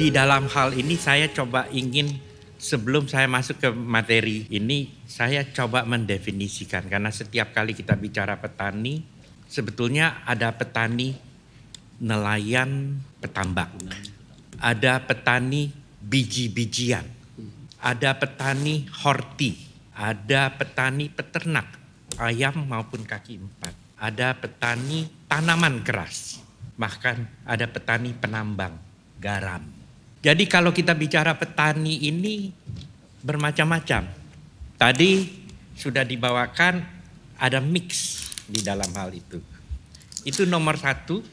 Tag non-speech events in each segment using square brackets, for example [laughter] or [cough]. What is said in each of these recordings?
di dalam hal ini saya coba ingin sebelum saya masuk ke materi ini saya coba mendefinisikan karena setiap kali kita bicara petani sebetulnya ada petani nelayan petambak. Ada petani biji-bijian. Ada petani horti, ada petani peternak ayam maupun kaki empat. Ada petani tanaman keras, bahkan ada petani penambang garam. Jadi kalau kita bicara petani ini bermacam-macam. Tadi sudah dibawakan ada mix di dalam hal itu. Itu nomor satu.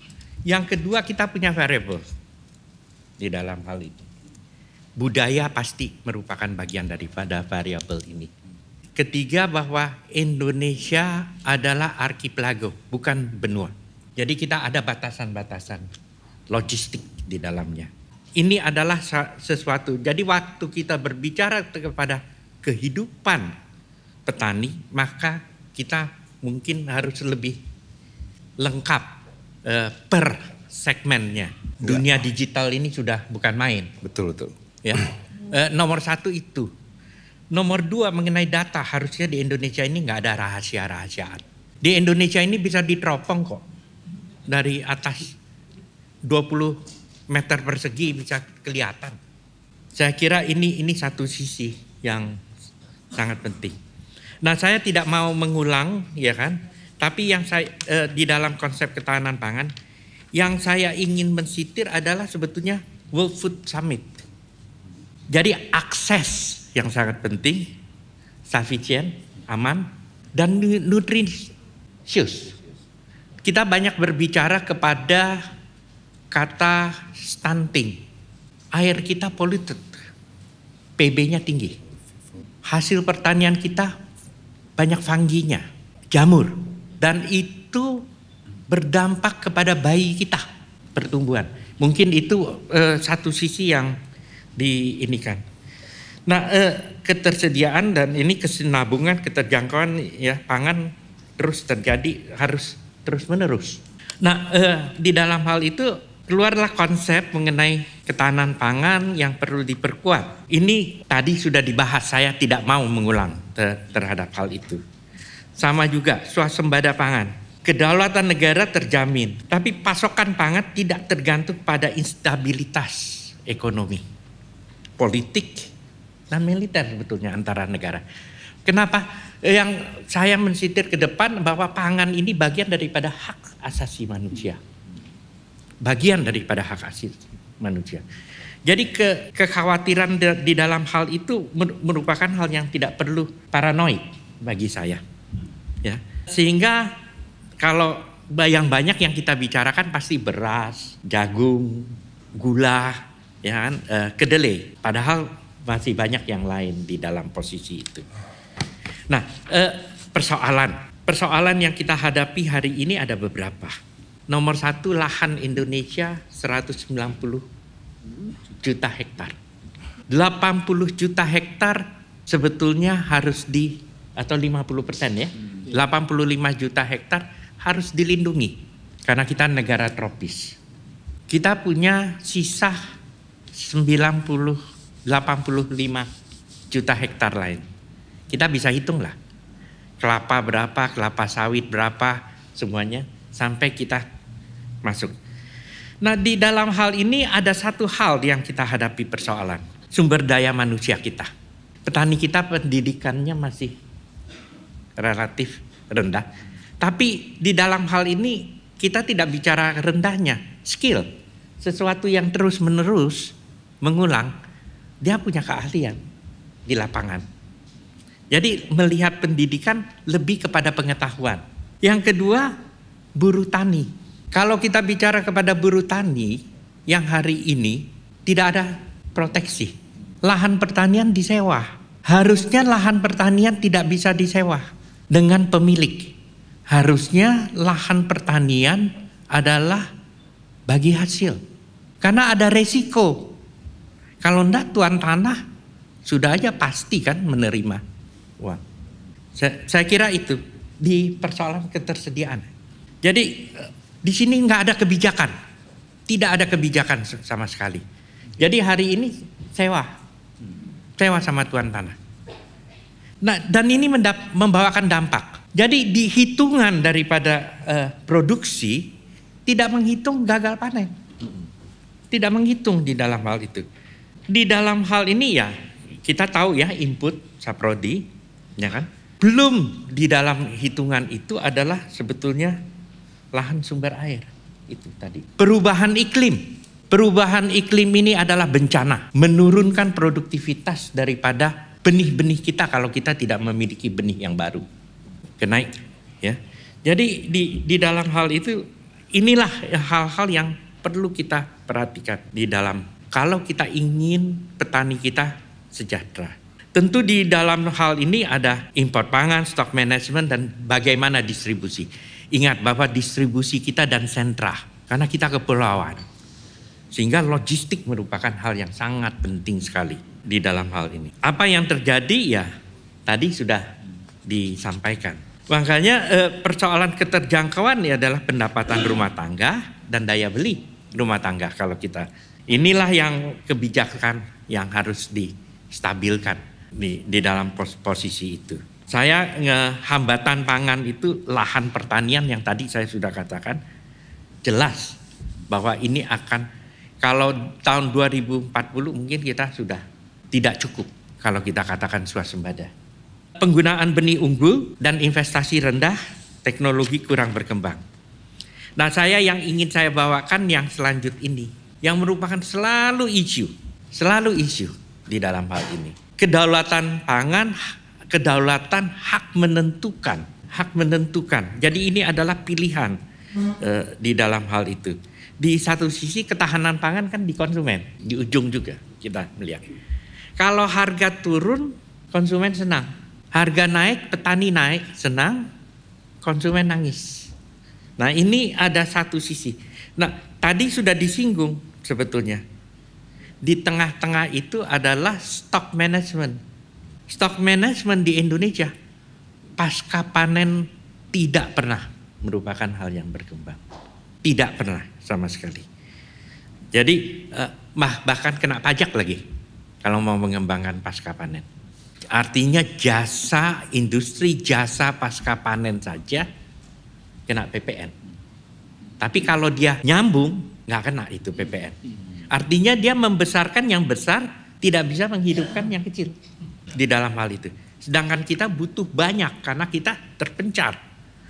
Yang kedua kita punya variable di dalam hal itu. Budaya pasti merupakan bagian daripada variable ini. Ketiga bahwa Indonesia adalah archipelago, bukan benua. Jadi kita ada batasan-batasan logistik di dalamnya. Ini adalah sesuatu. Jadi waktu kita berbicara kepada kehidupan petani, maka kita mungkin harus lebih lengkap eh, per segmennya. Ya. Dunia digital ini sudah bukan main. Betul betul. Ya. Eh, nomor satu itu. Nomor dua mengenai data harusnya di Indonesia ini nggak ada rahasia-rahasiaan. Di Indonesia ini bisa diteropong kok dari atas 20 meter persegi bisa kelihatan. Saya kira ini ini satu sisi yang sangat penting. Nah, saya tidak mau mengulang, ya kan? Tapi yang saya eh, di dalam konsep ketahanan pangan, yang saya ingin mensitir adalah sebetulnya World Food Summit. Jadi akses yang sangat penting, sufficient, aman, dan nutritious. Kita banyak berbicara kepada kata stunting. Air kita polluted. PB-nya tinggi. Hasil pertanian kita banyak fangginya, jamur. Dan itu berdampak kepada bayi kita pertumbuhan. Mungkin itu uh, satu sisi yang diinikan. Nah, uh, ketersediaan dan ini kesinambungan, keterjangkauan ya pangan terus terjadi harus terus menerus. Nah, eh, di dalam hal itu keluarlah konsep mengenai ketahanan pangan yang perlu diperkuat. Ini tadi sudah dibahas, saya tidak mau mengulang ter terhadap hal itu. Sama juga swasembada pangan. Kedaulatan negara terjamin, tapi pasokan pangan tidak tergantung pada instabilitas ekonomi, politik, dan militer sebetulnya antara negara. Kenapa? Yang saya mensitir ke depan bahwa pangan ini bagian daripada hak asasi manusia bagian daripada hak asasi manusia. Jadi ke, kekhawatiran de, di dalam hal itu merupakan hal yang tidak perlu paranoid bagi saya. Ya. Sehingga kalau yang banyak yang kita bicarakan pasti beras, jagung, gula, ya kan, eh, kedelai. Padahal masih banyak yang lain di dalam posisi itu. Nah, eh, persoalan persoalan yang kita hadapi hari ini ada beberapa Nomor satu lahan Indonesia 190 juta hektar. 80 juta hektar sebetulnya harus di atau 50 persen ya. 85 hmm. juta hektar harus dilindungi karena kita negara tropis. Kita punya sisa 90 85 juta hektar lain. Kita bisa hitung lah. Kelapa berapa, kelapa sawit berapa, semuanya sampai kita masuk. Nah, di dalam hal ini ada satu hal yang kita hadapi persoalan, sumber daya manusia kita. Petani kita pendidikannya masih relatif rendah. Tapi di dalam hal ini kita tidak bicara rendahnya, skill. Sesuatu yang terus-menerus mengulang, dia punya keahlian di lapangan. Jadi melihat pendidikan lebih kepada pengetahuan. Yang kedua, buruh tani kalau kita bicara kepada buruh tani yang hari ini tidak ada proteksi. Lahan pertanian disewa. Harusnya lahan pertanian tidak bisa disewa dengan pemilik. Harusnya lahan pertanian adalah bagi hasil. Karena ada resiko. Kalau enggak tuan tanah sudah aja pasti kan menerima uang. Saya, saya kira itu di persoalan ketersediaan. Jadi di sini nggak ada kebijakan, tidak ada kebijakan sama sekali. Jadi hari ini sewa, sewa sama tuan tanah. Nah, dan ini mendap, membawakan dampak. Jadi dihitungan daripada uh, produksi tidak menghitung gagal panen. Tidak menghitung di dalam hal itu. Di dalam hal ini ya kita tahu ya input saprodi ya kan? Belum di dalam hitungan itu adalah sebetulnya lahan sumber air. Itu tadi. Perubahan iklim. Perubahan iklim ini adalah bencana, menurunkan produktivitas daripada benih-benih kita kalau kita tidak memiliki benih yang baru. Kenaik, ya. Jadi di di dalam hal itu inilah hal-hal yang perlu kita perhatikan di dalam kalau kita ingin petani kita sejahtera. Tentu di dalam hal ini ada impor pangan, stok manajemen dan bagaimana distribusi. Ingat bahwa distribusi kita dan sentra, karena kita kepulauan. Sehingga logistik merupakan hal yang sangat penting sekali di dalam hal ini. Apa yang terjadi ya tadi sudah disampaikan. Makanya eh, persoalan keterjangkauan ya adalah pendapatan rumah tangga dan daya beli rumah tangga kalau kita. Inilah yang kebijakan yang harus distabilkan di, di dalam posisi itu. Saya ngehambatan pangan itu lahan pertanian yang tadi saya sudah katakan jelas bahwa ini akan kalau tahun 2040 mungkin kita sudah tidak cukup kalau kita katakan swasembada. Penggunaan benih unggul dan investasi rendah, teknologi kurang berkembang. Nah, saya yang ingin saya bawakan yang selanjut ini yang merupakan selalu isu, selalu isu di dalam hal ini. Kedaulatan pangan kedaulatan hak menentukan, hak menentukan. Jadi ini adalah pilihan hmm. di dalam hal itu. Di satu sisi ketahanan pangan kan di konsumen, di ujung juga kita melihat. Kalau harga turun, konsumen senang. Harga naik, petani naik, senang, konsumen nangis. Nah, ini ada satu sisi. Nah, tadi sudah disinggung sebetulnya. Di tengah-tengah itu adalah stock management. Stok manajemen di Indonesia pasca panen tidak pernah merupakan hal yang berkembang. Tidak pernah sama sekali. Jadi eh, bahkan kena pajak lagi kalau mau mengembangkan pasca panen. Artinya jasa industri jasa pasca panen saja kena PPN. Tapi kalau dia nyambung nggak kena itu PPN. Artinya dia membesarkan yang besar tidak bisa menghidupkan yang kecil di dalam hal itu. Sedangkan kita butuh banyak karena kita terpencar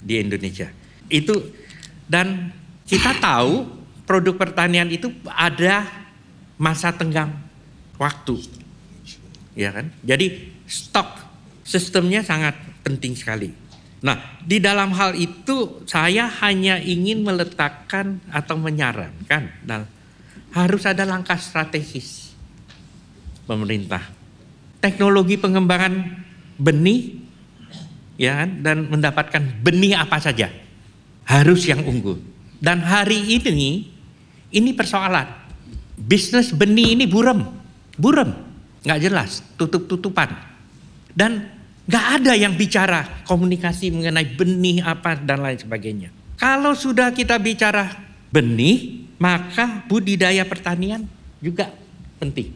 di Indonesia. Itu dan kita tahu produk pertanian itu ada masa tenggang waktu. Ya kan? Jadi stok sistemnya sangat penting sekali. Nah, di dalam hal itu saya hanya ingin meletakkan atau menyarankan nah, harus ada langkah strategis pemerintah teknologi pengembangan benih ya kan, dan mendapatkan benih apa saja harus yang unggul. Dan hari ini ini persoalan bisnis benih ini buram, buram, nggak jelas, tutup tutupan dan nggak ada yang bicara komunikasi mengenai benih apa dan lain sebagainya. Kalau sudah kita bicara benih, maka budidaya pertanian juga penting.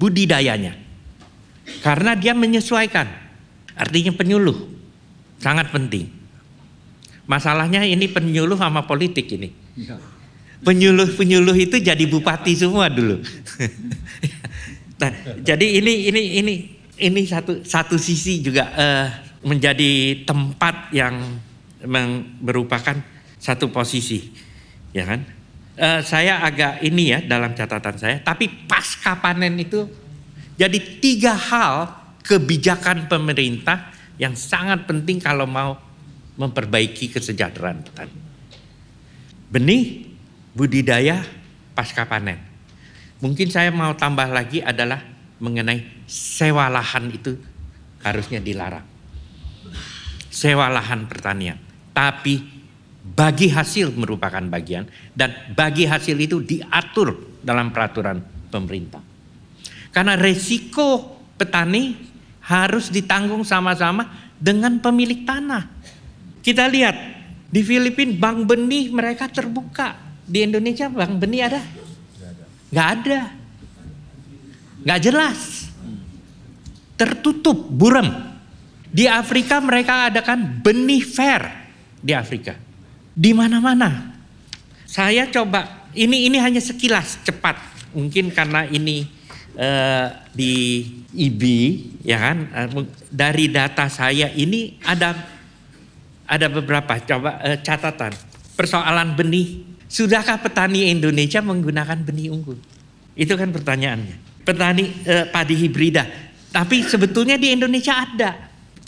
Budidayanya. Karena dia menyesuaikan. Artinya penyuluh. Sangat penting. Masalahnya ini penyuluh sama politik ini. Iya. Penyuluh-penyuluh itu jadi bupati semua dulu. [laughs] Nah, jadi ini ini ini ini satu satu sisi juga uh, menjadi tempat yang merupakan satu posisi, ya kan? Uh, saya agak ini ya dalam catatan saya, tapi pasca panen itu jadi tiga hal kebijakan pemerintah yang sangat penting kalau mau memperbaiki kesejahteraan petani. Benih, budidaya, pasca panen. Mungkin saya mau tambah lagi adalah mengenai sewa lahan itu harusnya dilarang. Sewa lahan pertanian. Tapi bagi hasil merupakan bagian dan bagi hasil itu diatur dalam peraturan pemerintah. Karena resiko petani harus ditanggung sama-sama dengan pemilik tanah. Kita lihat di Filipina bank benih mereka terbuka. Di Indonesia bank benih ada? Gak ada. Gak jelas. Tertutup, buram. Di Afrika mereka adakan benih fair di Afrika. Di mana-mana. Saya coba ini ini hanya sekilas cepat mungkin karena ini Eh, di IB ya kan eh, dari data saya ini ada ada beberapa coba eh, catatan persoalan benih sudahkah petani Indonesia menggunakan benih unggul itu kan pertanyaannya petani uh, padi hibrida tapi sebetulnya di Indonesia ada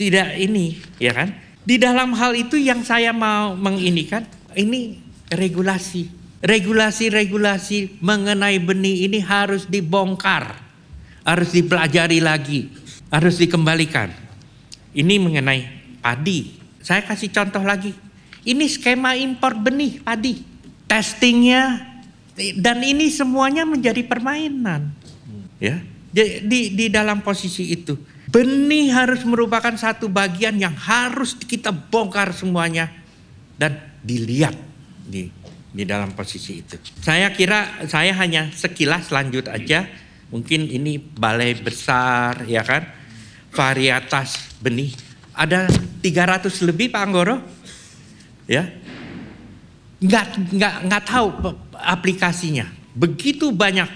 tidak ini ya kan di dalam hal itu yang saya mau menginikan ini regulasi regulasi-regulasi mengenai benih ini harus dibongkar, harus dipelajari lagi, harus dikembalikan. Ini mengenai padi. Saya kasih contoh lagi. Ini skema impor benih padi. Testingnya dan ini semuanya menjadi permainan. Ya. Di di dalam posisi itu, benih harus merupakan satu bagian yang harus kita bongkar semuanya dan dilihat nih di dalam posisi itu. Saya kira saya hanya sekilas lanjut aja. Mungkin ini balai besar ya kan. Varietas benih. Ada 300 lebih Pak Anggoro. Ya. Nggak, nggak, nggak tahu aplikasinya. Begitu banyak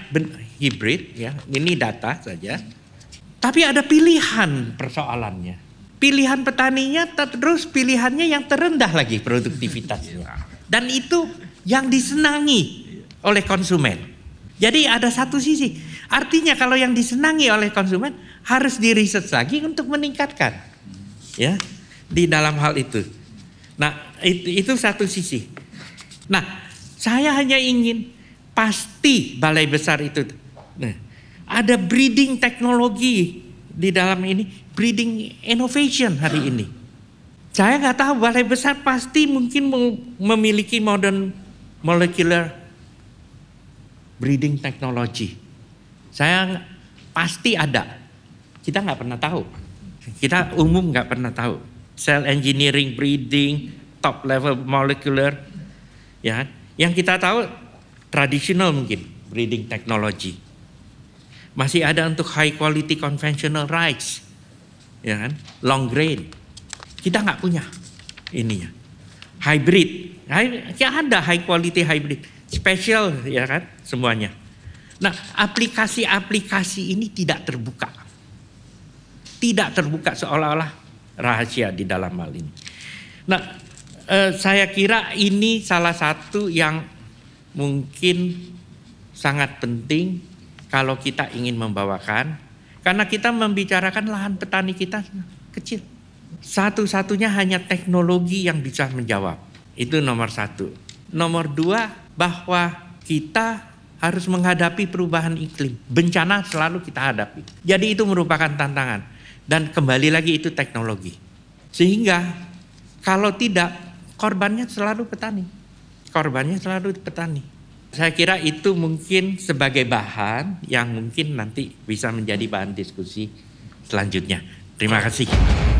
hybrid ya. Ini data saja. Tapi ada pilihan persoalannya pilihan petaninya terus pilihannya yang terendah lagi produktivitasnya. Dan itu yang disenangi oleh konsumen. Jadi ada satu sisi. Artinya kalau yang disenangi oleh konsumen harus diriset lagi untuk meningkatkan. Ya, di dalam hal itu. Nah, itu, itu satu sisi. Nah, saya hanya ingin pasti balai besar itu. Nah, ada breeding teknologi di dalam ini, breeding innovation hari ini. Saya nggak tahu balai besar pasti mungkin memiliki modern molecular breeding technology. Saya pasti ada. Kita nggak pernah tahu. Kita umum nggak pernah tahu. Cell engineering, breeding, top level molecular, ya. Yang kita tahu tradisional mungkin breeding technology. Masih ada untuk high quality conventional rice, ya kan? Long grain. Kita nggak punya ininya. Hybrid tidak ya ada high quality hybrid, special ya kan semuanya. Nah aplikasi-aplikasi ini tidak terbuka, tidak terbuka seolah-olah rahasia di dalam hal ini. Nah eh, saya kira ini salah satu yang mungkin sangat penting kalau kita ingin membawakan karena kita membicarakan lahan petani kita kecil. Satu-satunya hanya teknologi yang bisa menjawab itu nomor satu. Nomor dua, bahwa kita harus menghadapi perubahan iklim. Bencana selalu kita hadapi. Jadi itu merupakan tantangan. Dan kembali lagi itu teknologi. Sehingga kalau tidak, korbannya selalu petani. Korbannya selalu petani. Saya kira itu mungkin sebagai bahan yang mungkin nanti bisa menjadi bahan diskusi selanjutnya. Terima kasih.